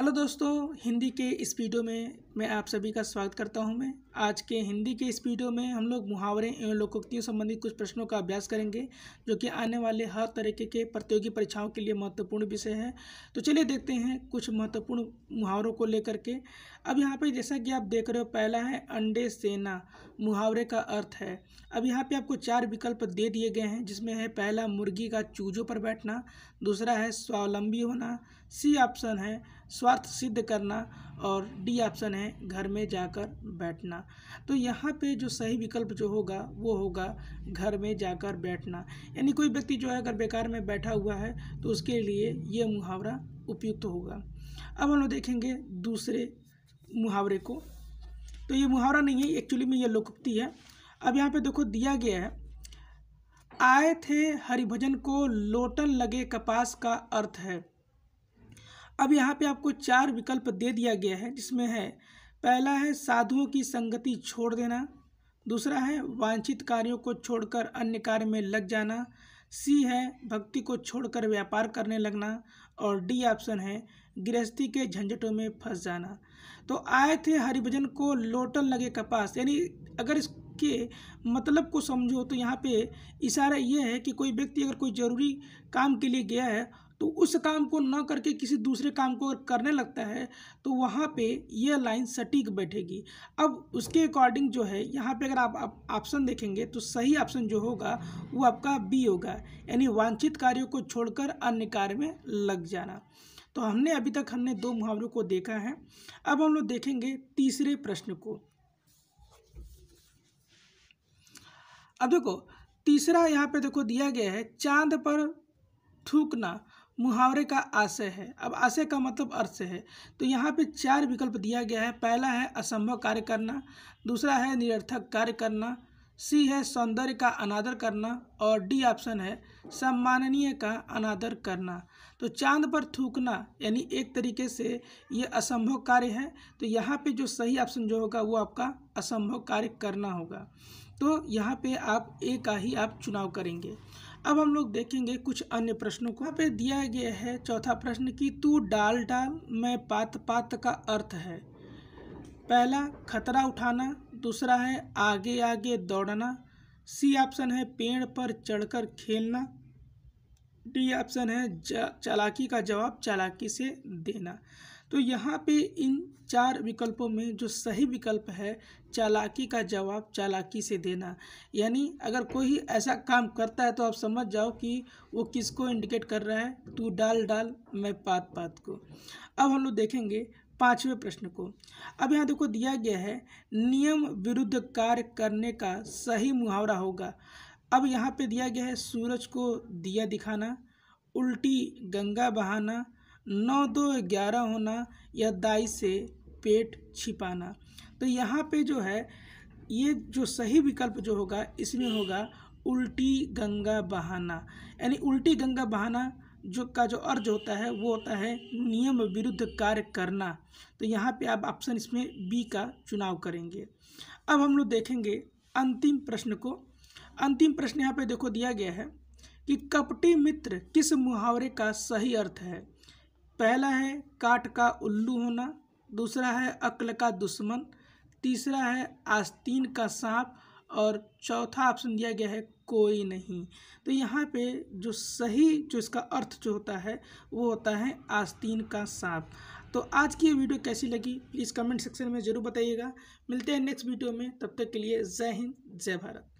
hello दोस्तों हिंदी के इस वीडियो में मैं आप सभी का स्वागत करता हूं मैं आज के हिंदी के इस वीडियो में हम लोग मुहावरे एवं लोकोक्तियों संबंधी कुछ प्रश्नों का अभ्यास करेंगे जो कि आने वाले हर तरीके के प्रतियोगी परीक्षाओं के लिए महत्वपूर्ण विषय है तो चलिए देखते हैं कुछ महत्वपूर्ण मुहावरों को लेकर के अब यहाँ पर जैसा कि आप देख रहे हो पहला है अंडे सेना मुहावरे का अर्थ है अब यहाँ पर आपको चार विकल्प दे दिए गए हैं जिसमें है पहला मुर्गी का चूजों पर बैठना दूसरा है स्वावलंबी होना सी ऑप्शन है स्वार्थ सिद्ध करना और डी ऑप्शन है है घर में जाकर बैठना तो यहाँ पे जो सही विकल्प जो होगा वो होगा घर में जाकर बैठना यानी कोई व्यक्ति जो है अगर बेकार में बैठा हुआ है तो उसके लिए ये मुहावरा उपयुक्त होगा अब हम लोग देखेंगे दूसरे मुहावरे को तो ये मुहावरा नहीं है एक्चुअली में ये लोकोक्ति है अब यहाँ पे देखो दिया गया है आए थे हरिभजन को लोटन लगे कपास का अर्थ है अब यहाँ पे आपको चार विकल्प दे दिया गया है जिसमें है पहला है साधुओं की संगति छोड़ देना दूसरा है वांछित कार्यों को छोड़कर अन्य कार्य में लग जाना सी है भक्ति को छोड़कर व्यापार करने लगना और डी ऑप्शन है गृहस्थी के झंझटों में फंस जाना तो आए थे हरिभजन को लोटन लगे कपास यानी अगर इसके मतलब को समझो तो यहाँ पे इशारा यह है कि कोई व्यक्ति अगर कोई ज़रूरी काम के लिए गया है तो उस काम को ना करके किसी दूसरे काम को अगर करने लगता है तो वहाँ पे यह लाइन सटीक बैठेगी अब उसके अकॉर्डिंग जो है यहाँ पे अगर आप ऑप्शन देखेंगे तो सही ऑप्शन जो होगा वो आपका बी होगा यानी वांछित कार्यों को छोड़कर अन्य कार्य में लग जाना तो हमने अभी तक हमने दो मुहावरों को देखा है अब हम लोग देखेंगे तीसरे प्रश्न को अब देखो तीसरा यहाँ पे देखो दिया गया है चांद पर थूकना मुहावरे का आशय है अब आशय का मतलब अर्थ से है तो यहाँ पे चार विकल्प दिया गया है पहला है असंभव कार्य करना दूसरा है निरर्थक कार्य करना सी है सौंदर्य का अनादर करना और डी ऑप्शन है सम्माननीय का अनादर करना तो चांद पर थूकना यानी एक तरीके से ये असंभव कार्य है तो यहाँ पे जो सही ऑप्शन जो होगा वो आपका असंभव कार्य करना होगा तो यहाँ पे आप ए का ही आप चुनाव करेंगे अब हम लोग देखेंगे कुछ अन्य प्रश्नों को पे दिया गया है चौथा प्रश्न कि तू डाल डाल में पात पात का अर्थ है पहला खतरा उठाना दूसरा है आगे आगे दौड़ना सी ऑप्शन है पेड़ पर चढ़कर खेलना डी ऑप्शन है चालाकी का जवाब चालाकी से देना तो यहाँ पे इन चार विकल्पों में जो सही विकल्प है चालाकी का जवाब चालाकी से देना यानी अगर कोई ऐसा काम करता है तो आप समझ जाओ कि वो किसको इंडिकेट कर रहा है तू डाल डाल मैं पात पात को अब हम लोग देखेंगे पांचवें प्रश्न को अब यहाँ देखो दिया गया है नियम विरुद्ध कार्य करने का सही मुहावरा होगा अब यहाँ पे दिया गया है सूरज को दिया दिखाना उल्टी गंगा बहाना नौ दो ग्यारह होना या दाई से पेट छिपाना तो यहाँ पे जो है ये जो सही विकल्प जो होगा इसमें होगा उल्टी गंगा बहाना यानी उल्टी गंगा बहाना जो का जो अर्ज होता है वो होता है नियम विरुद्ध कार्य करना तो यहाँ पे आप ऑप्शन इसमें बी का चुनाव करेंगे अब हम लोग देखेंगे अंतिम प्रश्न को अंतिम प्रश्न यहाँ पे देखो दिया गया है कि कपटी मित्र किस मुहावरे का सही अर्थ है पहला है काट का उल्लू होना दूसरा है अक्ल का दुश्मन तीसरा है आस्तीन का सांप और चौथा ऑप्शन दिया गया है कोई नहीं तो यहाँ पे जो सही जो इसका अर्थ जो होता है वो होता है आस्तीन का सांप तो आज की ये वीडियो कैसी लगी प्लीज़ कमेंट सेक्शन में ज़रूर बताइएगा मिलते हैं नेक्स्ट वीडियो में तब तक के लिए जय हिंद जय भारत